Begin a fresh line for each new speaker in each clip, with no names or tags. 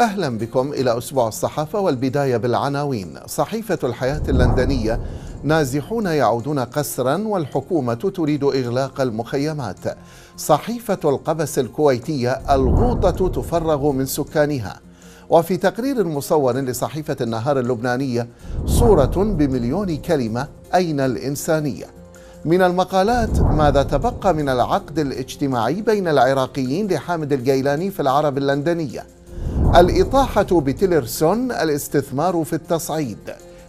أهلا بكم إلى أسبوع الصحافة والبداية بالعناوين صحيفة الحياة اللندنية نازحون يعودون قسرا والحكومة تريد إغلاق المخيمات صحيفة القبس الكويتية الغوطة تفرغ من سكانها وفي تقرير مصور لصحيفة النهار اللبنانية صورة بمليون كلمة أين الإنسانية من المقالات ماذا تبقى من العقد الاجتماعي بين العراقيين لحامد الجيلاني في العرب اللندنيه الإطاحة بتيلرسون الاستثمار في التصعيد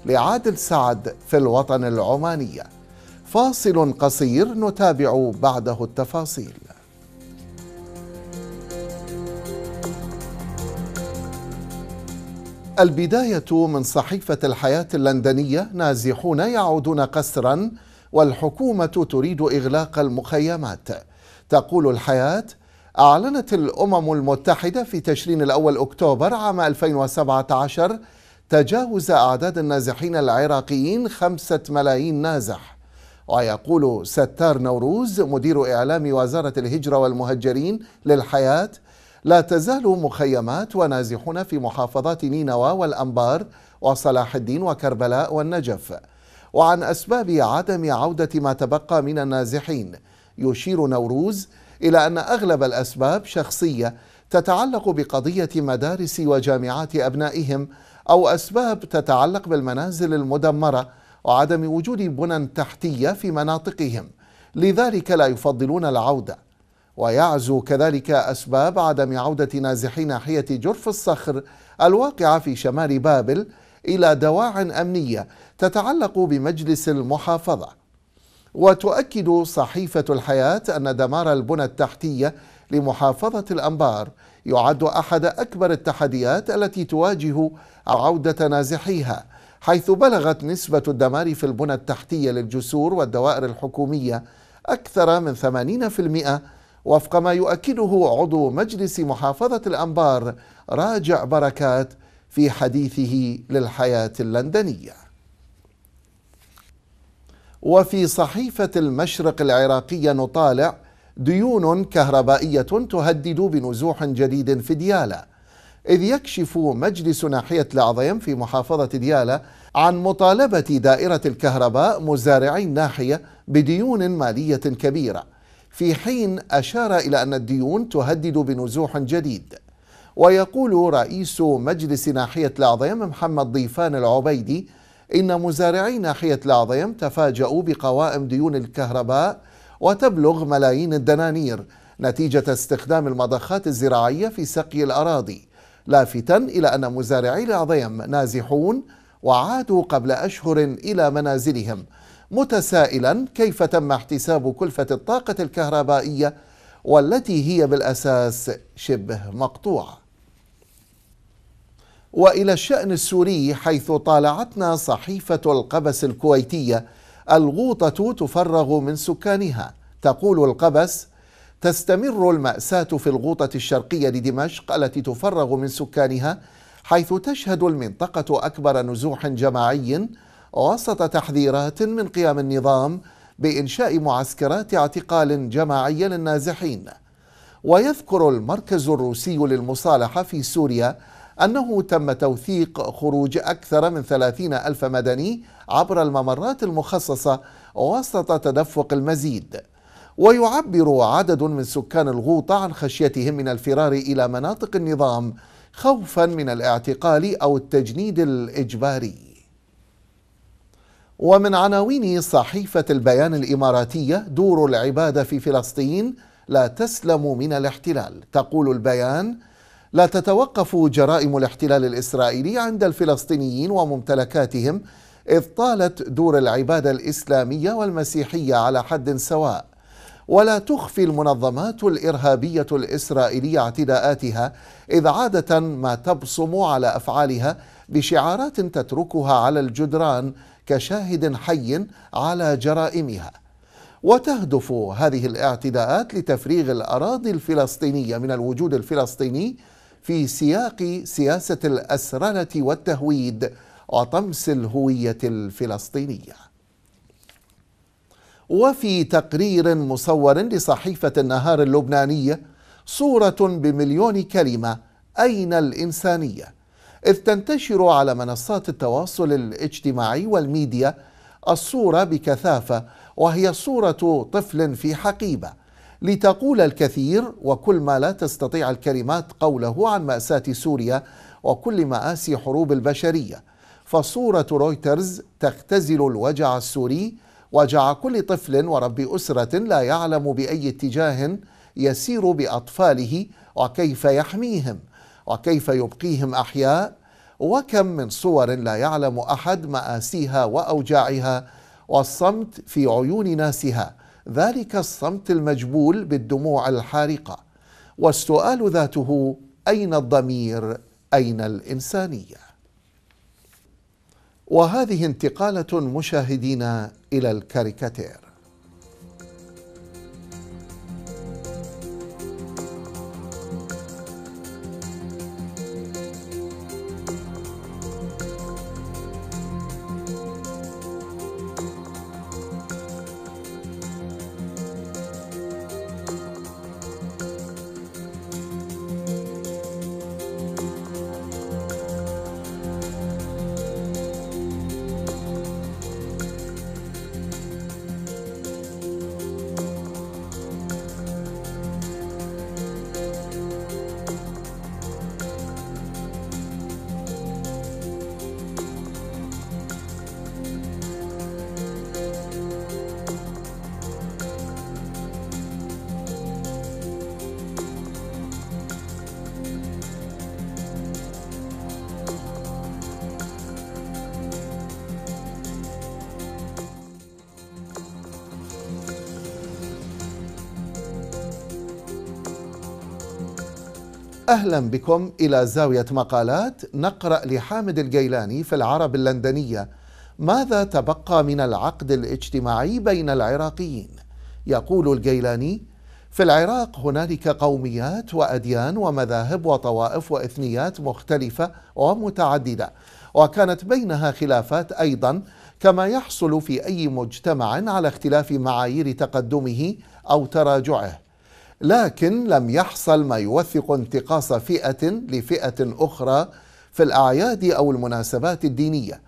لعادل سعد في الوطن العماني فاصل قصير نتابع بعده التفاصيل البداية من صحيفة الحياة اللندنية نازحون يعودون قسرا والحكومة تريد إغلاق المخيمات تقول الحياة أعلنت الأمم المتحدة في تشرين الأول أكتوبر عام 2017 تجاوز أعداد النازحين العراقيين خمسة ملايين نازح ويقول ستار نوروز مدير إعلام وزارة الهجرة والمهجرين للحياة لا تزال مخيمات ونازحون في محافظات نينوى والأنبار وصلاح الدين وكربلاء والنجف وعن أسباب عدم عودة ما تبقى من النازحين يشير نوروز إلى أن أغلب الأسباب شخصية تتعلق بقضية مدارس وجامعات أبنائهم أو أسباب تتعلق بالمنازل المدمرة وعدم وجود بنى تحتية في مناطقهم لذلك لا يفضلون العودة ويعزو كذلك أسباب عدم عودة نازحي ناحية جرف الصخر الواقعة في شمال بابل إلى دواع أمنية تتعلق بمجلس المحافظة وتؤكد صحيفة الحياة أن دمار البنى التحتية لمحافظة الأنبار يعد أحد أكبر التحديات التي تواجه عودة نازحيها حيث بلغت نسبة الدمار في البنى التحتية للجسور والدوائر الحكومية أكثر من 80% وفق ما يؤكده عضو مجلس محافظة الأنبار راجع بركات في حديثه للحياة اللندنية وفي صحيفة المشرق العراقية نطالع ديون كهربائية تهدد بنزوح جديد في ديالى إذ يكشف مجلس ناحية العظيم في محافظة ديالى عن مطالبة دائرة الكهرباء مزارعي الناحية بديون مالية كبيرة في حين أشار إلى أن الديون تهدد بنزوح جديد ويقول رئيس مجلس ناحية العظيم محمد ضيفان العبيدي إن مزارعي ناحية العظيم تفاجأوا بقوائم ديون الكهرباء وتبلغ ملايين الدنانير نتيجة استخدام المضخات الزراعية في سقي الأراضي لافتا إلى أن مزارعي العظيم نازحون وعادوا قبل أشهر إلى منازلهم متسائلا كيف تم احتساب كلفة الطاقة الكهربائية والتي هي بالأساس شبه مقطوعه والى الشان السوري حيث طالعتنا صحيفه القبس الكويتيه الغوطه تفرغ من سكانها تقول القبس تستمر الماساه في الغوطه الشرقيه لدمشق التي تفرغ من سكانها حيث تشهد المنطقه اكبر نزوح جماعي وسط تحذيرات من قيام النظام بانشاء معسكرات اعتقال جماعي للنازحين ويذكر المركز الروسي للمصالحه في سوريا أنه تم توثيق خروج أكثر من ثلاثين ألف مدني عبر الممرات المخصصة وسط تدفق المزيد ويعبر عدد من سكان الغوطة عن خشيتهم من الفرار إلى مناطق النظام خوفا من الاعتقال أو التجنيد الإجباري ومن عناوين صحيفة البيان الإماراتية دور العبادة في فلسطين لا تسلم من الاحتلال تقول البيان لا تتوقف جرائم الاحتلال الاسرائيلي عند الفلسطينيين وممتلكاتهم اذ طالت دور العباده الاسلاميه والمسيحيه على حد سواء ولا تخفي المنظمات الارهابيه الاسرائيليه اعتداءاتها اذ عاده ما تبصم على افعالها بشعارات تتركها على الجدران كشاهد حي على جرائمها وتهدف هذه الاعتداءات لتفريغ الاراضي الفلسطينيه من الوجود الفلسطيني في سياق سياسة الأسرنة والتهويد وطمس الهوية الفلسطينية وفي تقرير مصور لصحيفة النهار اللبنانية صورة بمليون كلمة أين الإنسانية؟ إذ تنتشر على منصات التواصل الاجتماعي والميديا الصورة بكثافة وهي صورة طفل في حقيبة لتقول الكثير وكل ما لا تستطيع الكلمات قوله عن مأساة سوريا وكل مآسي حروب البشرية فصورة رويترز تختزل الوجع السوري وجع كل طفل ورب أسرة لا يعلم بأي اتجاه يسير بأطفاله وكيف يحميهم وكيف يبقيهم أحياء وكم من صور لا يعلم أحد مآسيها وأوجاعها والصمت في عيون ناسها ذلك الصمت المجبول بالدموع الحارقه والسؤال ذاته اين الضمير اين الانسانيه وهذه انتقاله مشاهدينا الى الكاريكاتير أهلا بكم إلى زاوية مقالات نقرأ لحامد الجيلاني في العرب اللندنية ماذا تبقى من العقد الاجتماعي بين العراقيين؟ يقول الجيلاني: في العراق هنالك قوميات وأديان ومذاهب وطوائف وإثنيات مختلفة ومتعددة، وكانت بينها خلافات أيضا كما يحصل في أي مجتمع على اختلاف معايير تقدمه أو تراجعه. لكن لم يحصل ما يوثق انتقاص فئه لفئه اخرى في الاعياد او المناسبات الدينيه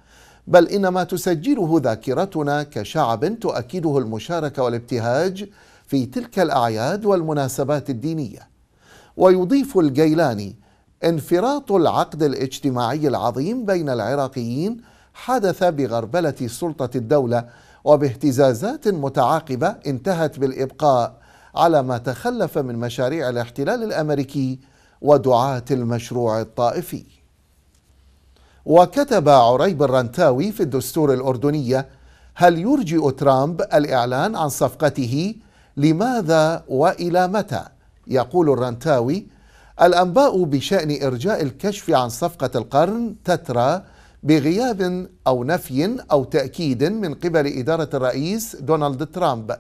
بل ان ما تسجله ذاكرتنا كشعب تؤكده المشاركه والابتهاج في تلك الاعياد والمناسبات الدينيه ويضيف الجيلاني انفراط العقد الاجتماعي العظيم بين العراقيين حدث بغربله سلطه الدوله وباهتزازات متعاقبه انتهت بالابقاء على ما تخلف من مشاريع الاحتلال الامريكي ودعاه المشروع الطائفي وكتب عريب الرنتاوي في الدستور الاردنيه هل يرجئ ترامب الاعلان عن صفقته لماذا والى متى يقول الرنتاوي الانباء بشان ارجاء الكشف عن صفقه القرن تترى بغياب او نفي او تاكيد من قبل اداره الرئيس دونالد ترامب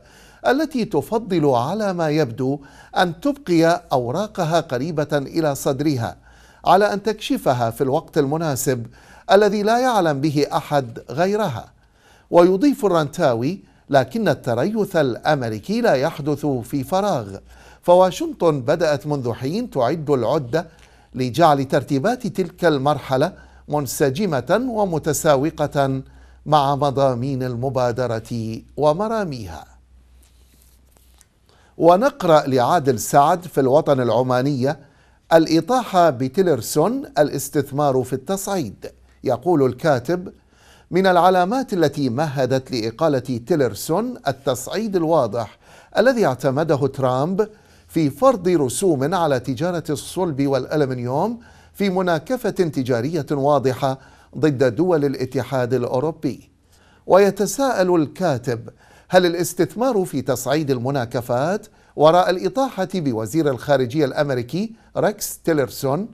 التي تفضل على ما يبدو أن تبقي أوراقها قريبة إلى صدرها على أن تكشفها في الوقت المناسب الذي لا يعلم به أحد غيرها ويضيف الرنتاوي لكن التريث الأمريكي لا يحدث في فراغ فواشنطن بدأت منذ حين تعد العدة لجعل ترتيبات تلك المرحلة منسجمة ومتساوقة مع مضامين المبادرة ومراميها ونقرأ لعادل سعد في الوطن العمانية الإطاحة بتيلرسون الاستثمار في التصعيد يقول الكاتب من العلامات التي مهدت لإقالة تيلرسون التصعيد الواضح الذي اعتمده ترامب في فرض رسوم على تجارة الصلب والألمنيوم في مناكفة تجارية واضحة ضد دول الاتحاد الأوروبي ويتساءل الكاتب هل الاستثمار في تصعيد المناكفات وراء الإطاحة بوزير الخارجية الأمريكي ريكس تيلرسون؟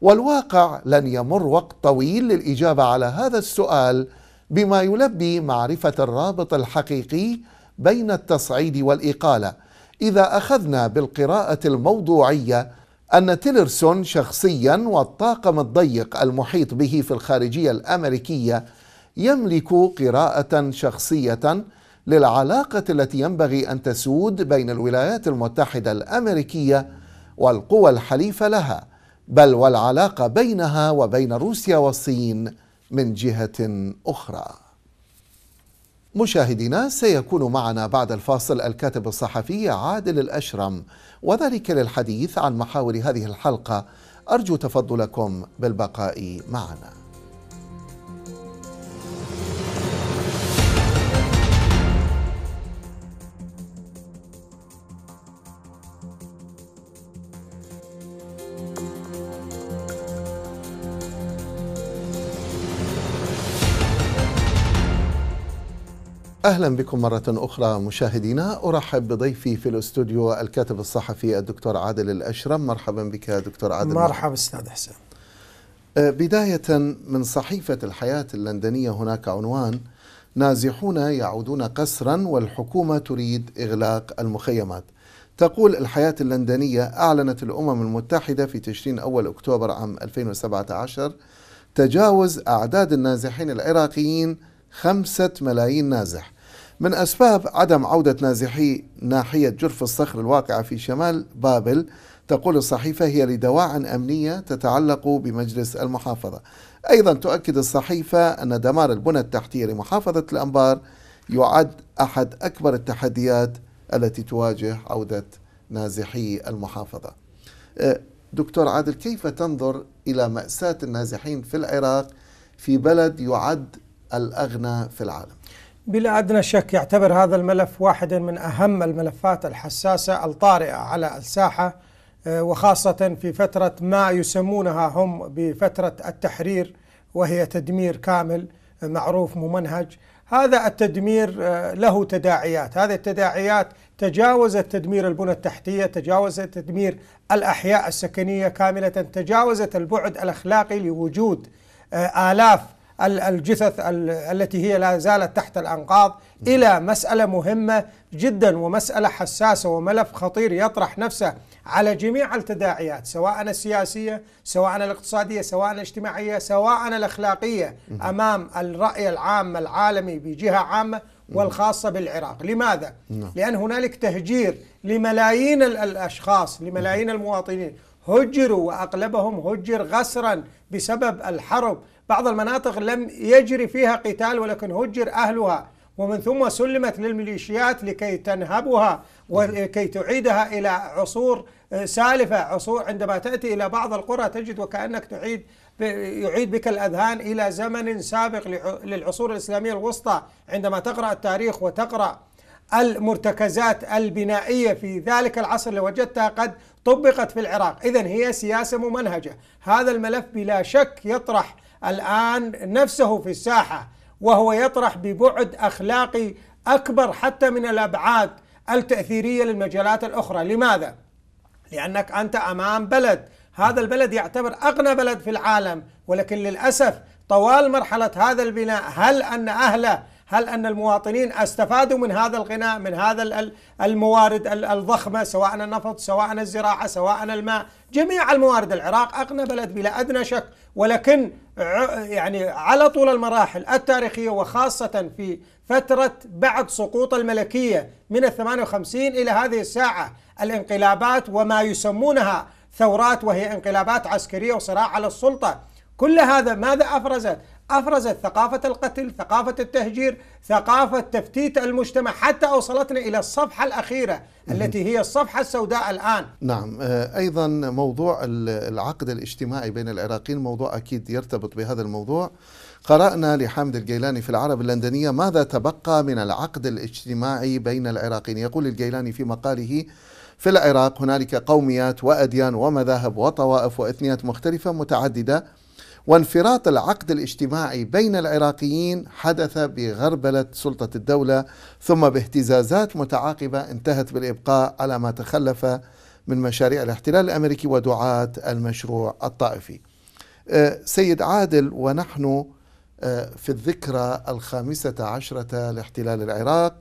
والواقع لن يمر وقت طويل للإجابة على هذا السؤال بما يلبي معرفة الرابط الحقيقي بين التصعيد والإقالة إذا أخذنا بالقراءة الموضوعية أن تيلرسون شخصيا والطاقم الضيق المحيط به في الخارجية الأمريكية يملك قراءة شخصية للعلاقة التي ينبغي أن تسود بين الولايات المتحدة الأمريكية والقوى الحليفة لها بل والعلاقة بينها وبين روسيا والصين من جهة أخرى مشاهدينا سيكون معنا بعد الفاصل الكاتب الصحفي عادل الأشرم وذلك للحديث عن محاور هذه الحلقة أرجو تفضلكم بالبقاء معنا أهلا بكم مرة أخرى مشاهدينا أرحب بضيفي في الأستوديو الكاتب الصحفي الدكتور عادل الأشرم مرحبا بك دكتور عادل مرحبا أستاذ حسين أه، بداية من صحيفة الحياة اللندنية هناك عنوان نازحون يعودون قسرا والحكومة تريد إغلاق المخيمات تقول الحياة اللندنية أعلنت الأمم المتحدة في تشرين أول أكتوبر عام 2017 تجاوز أعداد النازحين العراقيين خمسة ملايين نازح من أسباب عدم عودة نازحي ناحية جرف الصخر الواقعة في شمال بابل تقول الصحيفة هي لدواعٍ أمنية تتعلق بمجلس المحافظة. أيضا تؤكد الصحيفة أن دمار البنى التحتية لمحافظة الأنبار يعد أحد أكبر التحديات التي تواجه عودة نازحي المحافظة. أه، دكتور عادل كيف تنظر إلى مأساة النازحين في العراق في بلد يعد الأغنى في العالم؟
بلا أدنى شك يعتبر هذا الملف واحدا من أهم الملفات الحساسة الطارئة على الساحة آه، وخاصة في فترة ما يسمونها هم بفترة التحرير وهي تدمير كامل آه، معروف ممنهج هذا التدمير آه، له تداعيات هذه التداعيات تجاوزت تدمير البنى التحتية تجاوزت تدمير الأحياء السكنية كاملة تجاوزت البعد الأخلاقي لوجود آلاف الجثث التي هي لا زالت تحت الأنقاض إلى مسألة مهمة جدا ومسألة حساسة وملف خطير يطرح نفسه على جميع التداعيات سواء السياسية سواء الاقتصادية سواء الاجتماعية سواء الأخلاقية أمام الرأي العام العالمي بجهة عامة والخاصة بالعراق لماذا؟ نعم. لأن هنالك تهجير لملايين الأشخاص لملايين المواطنين هجروا وأغلبهم هجر غسرا بسبب الحرب بعض المناطق لم يجري فيها قتال ولكن هجر أهلها ومن ثم سلمت للميليشيات لكي تنهبها ولكي تعيدها إلى عصور آه، سالفة عصور عندما تأتي إلى بعض القرى تجد وكأنك تعيد يعيد بك الأذهان إلى زمن سابق للعصور الإسلامية الوسطى عندما تقرأ التاريخ وتقرأ المرتكزات البنائية في ذلك العصر لوجدتها قد طبقت في العراق إذا هي سياسة ممنهجة هذا الملف بلا شك يطرح الآن نفسه في الساحة وهو يطرح ببعد أخلاقي أكبر حتى من الأبعاد التأثيرية للمجالات الأخرى لماذا؟ لأنك أنت أمام بلد هذا البلد يعتبر أغنى بلد في العالم ولكن للأسف طوال مرحلة هذا البناء هل أن أهله هل أن المواطنين استفادوا من هذا الغناء من هذا الموارد الضخمة سواء النفط سواء الزراعة سواء الماء جميع الموارد العراق أغنى بلد بلا أدنى شك ولكن يعني على طول المراحل التاريخية وخاصة في فترة بعد سقوط الملكية من الثمانية وخمسين إلى هذه الساعة الانقلابات وما يسمونها ثورات وهي انقلابات عسكرية وصراع على السلطة كل هذا ماذا أفرزت أفرزت ثقافة القتل ثقافة التهجير ثقافة تفتيت المجتمع حتى أوصلتنا إلى الصفحة الأخيرة التي هي الصفحة السوداء الآن
نعم آه، أيضا موضوع العقد الاجتماعي بين العراقيين موضوع أكيد يرتبط بهذا الموضوع قرأنا لحامد الجيلاني في العرب اللندنية ماذا تبقى من العقد الاجتماعي بين العراقيين يقول الجيلاني في مقاله في العراق هنالك قوميات وأديان ومذاهب وطوائف وإثنيات مختلفة متعددة وانفراط العقد الاجتماعي بين العراقيين حدث بغربله سلطه الدوله ثم باهتزازات متعاقبه انتهت بالابقاء على ما تخلف من مشاريع الاحتلال الامريكي ودعاه المشروع الطائفي. آه، سيد عادل ونحن آه، في الذكرى الخامسة عشرة لاحتلال العراق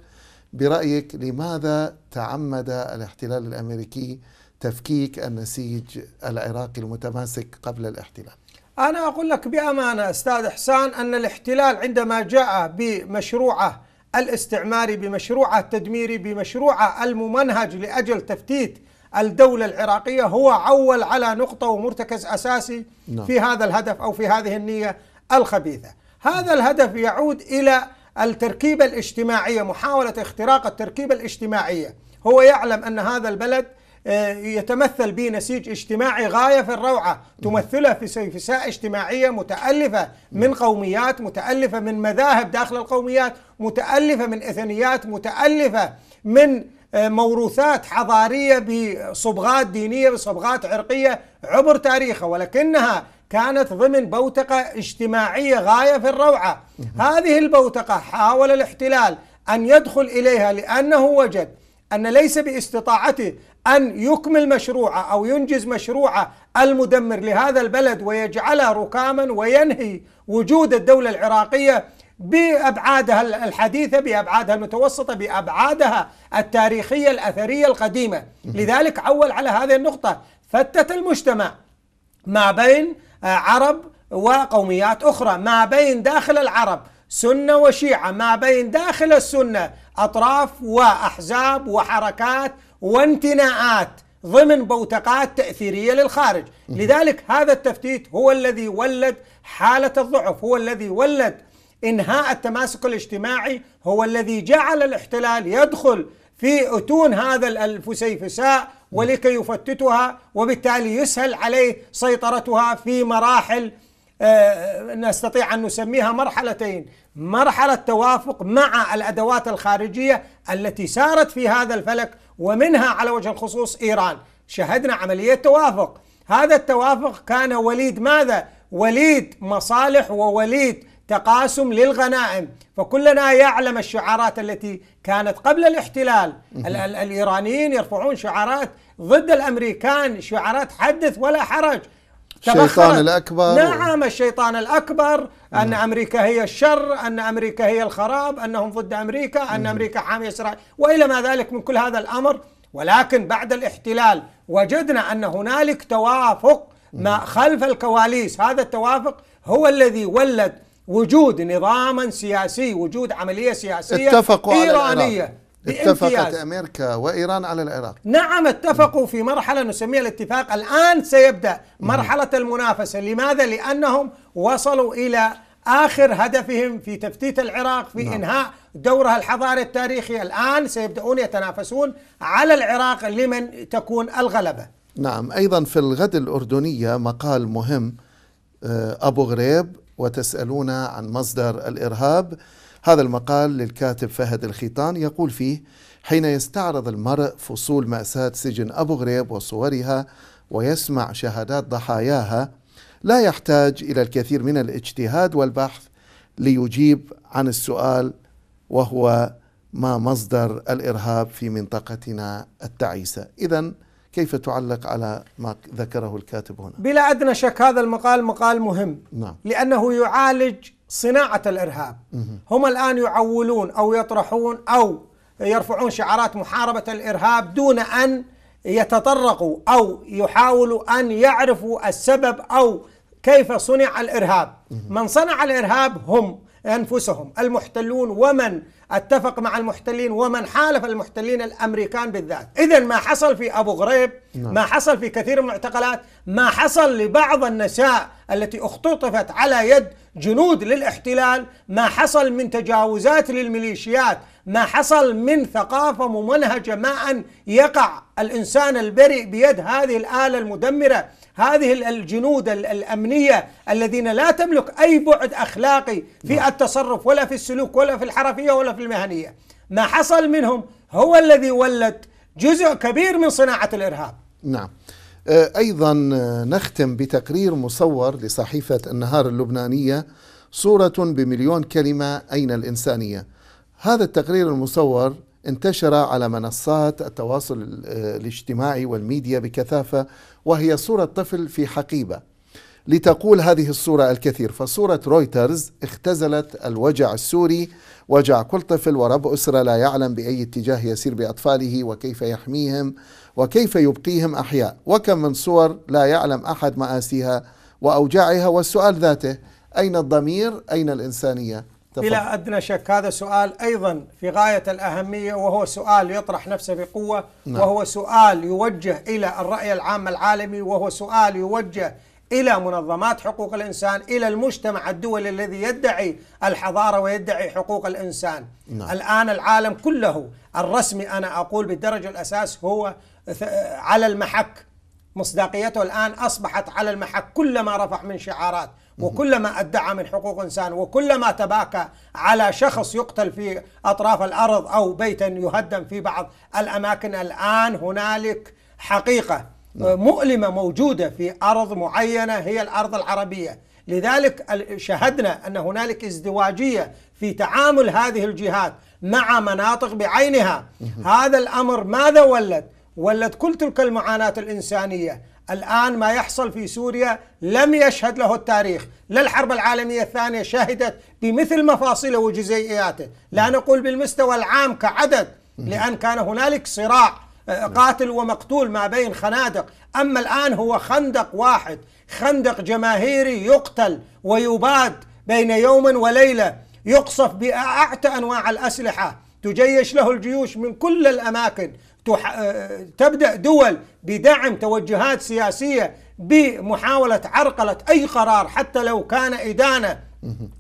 برأيك لماذا تعمد الاحتلال الأمريكي تفكيك النسيج العراقي المتماسك قبل الاحتلال
أنا أقول لك بأمانة أستاذ إحسان أن الاحتلال عندما جاء بمشروعه الاستعماري بمشروعه التدميري بمشروعه الممنهج لأجل تفتيت الدولة العراقية هو عول على نقطة ومرتكز أساسي نعم. في هذا الهدف أو في هذه النية الخبيثة هذا الهدف يعود إلى التركيبة الاجتماعية محاولة اختراق التركيبة الاجتماعية هو يعلم أن هذا البلد آه، يتمثل به نسيج اجتماعي غاية في الروعة تمثله في سيفساء اجتماعية متألفة من قوميات متألفة من مذاهب داخل القوميات متألفة من إثنيات متألفة من آه، موروثات حضارية بصبغات دينية بصبغات عرقية عبر تاريخها ولكنها كانت ضمن بوتقة اجتماعية غاية في الروعة هذه البوتقة حاول الاحتلال أن يدخل إليها لأنه وجد أن ليس باستطاعته أن يكمل مشروعه أو ينجز مشروعه المدمر لهذا البلد ويجعله ركاما وينهي وجود الدولة العراقية بأبعادها الحديثة بأبعادها المتوسطة بأبعادها التاريخية الأثرية القديمة لذلك عول على هذه النقطة فتت المجتمع ما بين آه، عرب وقوميات أخرى ما بين داخل العرب سنة وشيعة ما بين داخل السنة أطراف وأحزاب وحركات وامتناعات ضمن بوتقات تأثيرية للخارج لذلك هذا التفتيت هو الذي ولد حالة الضعف هو الذي ولد إنهاء التماسك الاجتماعي هو الذي جعل الاحتلال يدخل في أتون هذا الفسيفساء ولكي يفتتها وبالتالي يسهل عليه سيطرتها في مراحل آه، آه، نستطيع أن نسميها مرحلتين مرحلة توافق مع الأدوات الخارجية التي سارت في هذا الفلك ومنها على وجه الخصوص إيران شهدنا عملية توافق هذا التوافق كان وليد ماذا؟ وليد مصالح ووليد تقاسم للغنائم فكلنا يعلم الشعارات التي كانت قبل الاحتلال ال- ال- الإيرانيين يرفعون شعارات ضد الأمريكان شعارات حدث ولا حرج الشيطان الأكبر نعم الشيطان الأكبر أن نعم. أمريكا هي الشر أن أمريكا هي الخراب أنهم ضد أمريكا أن نعم. أمريكا حامية إسرائيل وإلى ما ذلك من كل هذا الأمر ولكن بعد الاحتلال وجدنا أن هنالك توافق نعم. ما خلف الكواليس هذا التوافق هو الذي ولد وجود نظاما سياسي وجود عملية سياسية اتفقوا إيرانية على
اتفقت امريكا وايران على العراق
نعم اتفقوا في مرحله نسميها الاتفاق الان سيبدا مرحله المنافسه لماذا لانهم وصلوا الى اخر هدفهم في تفتيت العراق في نعم. انهاء دورها الحضاري التاريخي الان سيبداون يتنافسون على العراق لمن تكون الغلبه
نعم ايضا في الغد الاردنيه مقال مهم آه، ابو غريب وتسالون عن مصدر الارهاب هذا المقال للكاتب فهد الخيطان يقول فيه حين يستعرض المرء فصول مأساة سجن أبو غريب وصورها ويسمع شهادات ضحاياها لا يحتاج إلى الكثير من الاجتهاد والبحث ليجيب عن السؤال وهو ما مصدر الإرهاب في منطقتنا التعيسة إذا كيف تعلق على ما ذكره الكاتب هنا؟
بلا ادنى شك هذا المقال مقال مهم نعم. لانه يعالج صناعه الارهاب مه. هم الان يعولون او يطرحون او يرفعون شعارات محاربه الارهاب دون ان يتطرقوا او يحاولوا ان يعرفوا السبب او كيف صنع الارهاب مه. من صنع الارهاب هم أنفسهم المحتلون ومن اتفق مع المحتلين ومن حالف المحتلين الأمريكان بالذات إذا ما حصل في أبو غريب نعم. ما حصل في كثير من المعتقلات ما حصل لبعض النساء التي اختطفت على يد جنود للاحتلال ما حصل من تجاوزات للميليشيات ما حصل من ثقافة ممنهجة ما أن يقع الإنسان البريء بيد هذه الآلة المدمرة هذه الجنود الأمنية الذين لا تملك أي بعد أخلاقي في نعم. التصرف ولا في السلوك ولا في الحرفية ولا في المهنية ما حصل منهم هو الذي ولد جزء كبير من صناعة الإرهاب
نعم آه، أيضا آه، نختم بتقرير مصور لصحيفة النهار اللبنانية صورة بمليون كلمة أين الإنسانية هذا التقرير المصور انتشر على منصات التواصل آه، الاجتماعي والميديا بكثافة وهي صورة طفل في حقيبة لتقول هذه الصورة الكثير فصورة رويترز اختزلت الوجع السوري وجع كل طفل ورب أسرة لا يعلم بأي اتجاه يسير بأطفاله وكيف يحميهم وكيف يبقيهم أحياء وكم من صور لا يعلم أحد مآسيها وأوجاعها والسؤال ذاته أين الضمير أين الإنسانية
بلا أدنى شك هذا سؤال أيضا في غاية الأهمية وهو سؤال يطرح نفسه بقوة نعم. وهو سؤال يوجه إلى الرأي العام العالمي وهو سؤال يوجه إلى منظمات حقوق الإنسان إلى المجتمع الدولي الذي يدعي الحضارة ويدعي حقوق الإنسان نعم. الآن العالم كله الرسمي أنا أقول بالدرجة الأساس هو على المحك مصداقيته الآن أصبحت على المحك كلما رفع من شعارات وكلما ادعى من حقوق انسان وكلما تباكى على شخص يقتل في اطراف الارض او بيتا يهدم في بعض الاماكن الان هنالك حقيقه نعم. مؤلمه موجوده في ارض معينه هي الارض العربيه لذلك شهدنا ان هنالك ازدواجيه في تعامل هذه الجهات مع مناطق بعينها هذا الامر ماذا ولد ولد كل تلك المعاناه الانسانيه الآن ما يحصل في سوريا لم يشهد له التاريخ لا الحرب العالمية الثانية شهدت بمثل مفاصله وجزيئاته لا نقول بالمستوى العام كعدد لأن كان هنالك صراع آه، قاتل ومقتول ما بين خنادق أما الآن هو خندق واحد خندق جماهيري يقتل ويباد بين يوم وليلة يقصف بأعتى أنواع الأسلحة تجيش له الجيوش من كل الأماكن تبدأ دول بدعم توجهات سياسية بمحاولة عرقلة أي قرار حتى لو كان إدانة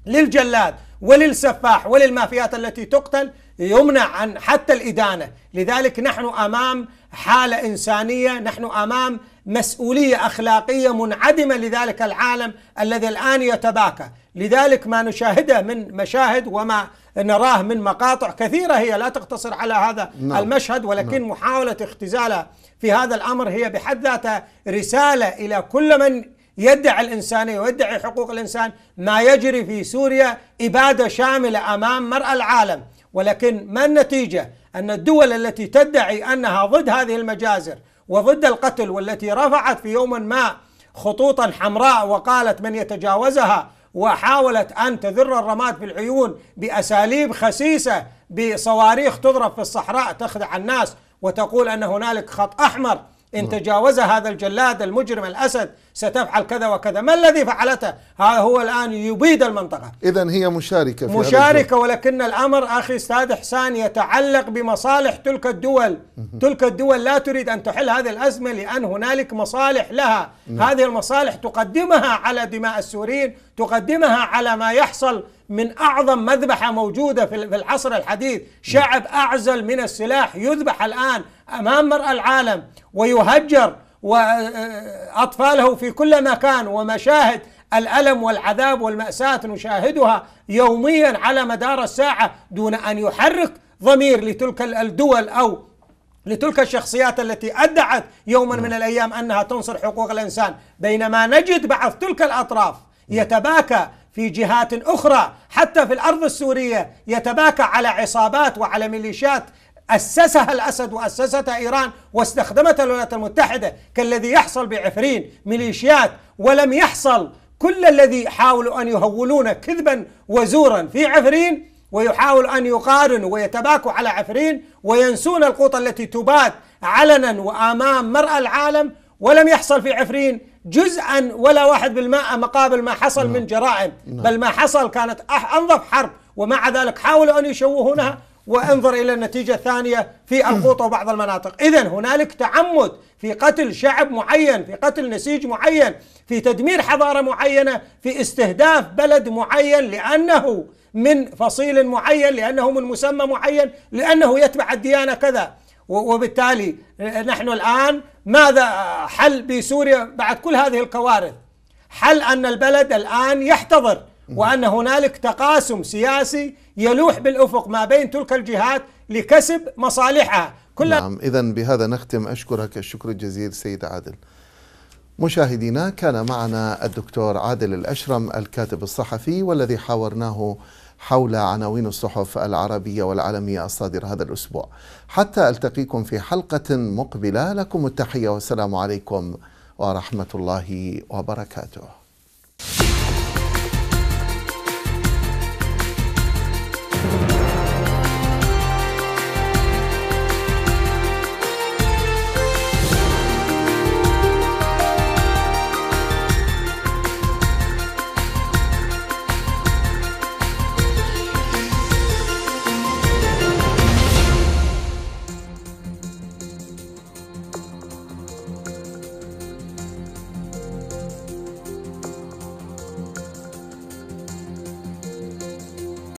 للجلاد وللسفاح وللمافيات التي تقتل يمنع عن حتى الإدانة لذلك نحن أمام حالة إنسانية نحن أمام مسؤولية أخلاقية منعدمة لذلك العالم الذي الآن يتباكى لذلك ما نشاهده من مشاهد وما نراه من مقاطع كثيرة هي لا تقتصر على هذا نعم. المشهد ولكن نعم. محاولة اختزاله في هذا الأمر هي بحد ذاتها رسالة إلى كل من يدعي الإنسانية ويدعي حقوق الإنسان ما يجري في سوريا إبادة شاملة أمام مرأى العالم ولكن ما النتيجة؟ أن الدول التي تدعي أنها ضد هذه المجازر وضد القتل والتي رفعت في يوم ما خطوطا حمراء وقالت من يتجاوزها وحاولت أن تذر الرماد في العيون بأساليب خسيسة بصواريخ تضرب في الصحراء تخدع الناس وتقول أن هنالك خط أحمر إن نعم. تجاوز هذا الجلاد المجرم الأسد ستفعل كذا وكذا ما الذي فعلته ها هو الآن يبيد المنطقة
إذا هي مشاركة في مشاركة
ولكن الأمر أخي أستاذ حسان يتعلق بمصالح تلك الدول تلك الدول لا تريد أن تحل هذه الأزمة لأن هنالك مصالح لها نعم. هذه المصالح تقدمها على دماء السوريين تقدمها على ما يحصل من أعظم مذبحة موجودة في العصر الحديث شعب أعزل من السلاح يذبح الآن أمام مرأى العالم ويهجر وأطفاله في كل مكان ومشاهد الألم والعذاب والمأساة نشاهدها يوميا على مدار الساعة دون أن يحرك ضمير لتلك الدول أو لتلك الشخصيات التي ادعت يوما من نعم. الايام انها تنصر حقوق الانسان، بينما نجد بعض تلك الاطراف يتباكى في جهات اخرى حتى في الارض السوريه يتباكى على عصابات وعلى ميليشيات اسسها الاسد واسستها ايران واستخدمتها الولايات المتحده كالذي يحصل بعفرين ميليشيات ولم يحصل كل الذي حاولوا ان يهولون كذبا وزورا في عفرين ويحاول ان يقارنوا ويتباكوا على عفرين وينسون القوطه التي تبات علنا وامام مرأى العالم ولم يحصل في عفرين جزءا ولا واحد بالمائة مقابل ما حصل من نعم. جرائم نعم. بل ما حصل كانت أنظف حرب ومع ذلك حاولوا أن يشوهونها نعم. وانظر إلى النتيجة الثانية في القوطة وبعض المناطق إذا هنالك تعمد في قتل شعب معين في قتل نسيج معين في تدمير حضارة معينة في استهداف بلد معين لأنه من فصيل معين لأنه من مسمى معين لأنه يتبع الديانة كذا وبالتالي آه، نحن الآن ماذا حل بسوريا بعد كل هذه الكوارث حل أن البلد الآن يحتضر وأن هنالك تقاسم سياسي يلوح بالأفق ما بين تلك الجهات لكسب مصالحها
كل نعم إذا بهذا نختم أشكرك الشكر الجزيل سيد عادل مشاهدينا كان معنا الدكتور عادل الأشرم الكاتب الصحفي والذي حاورناه حول عناوين الصحف العربية والعالمية الصادرة هذا الأسبوع حتى ألتقيكم في حلقة مقبلة لكم التحية والسلام عليكم ورحمة الله وبركاته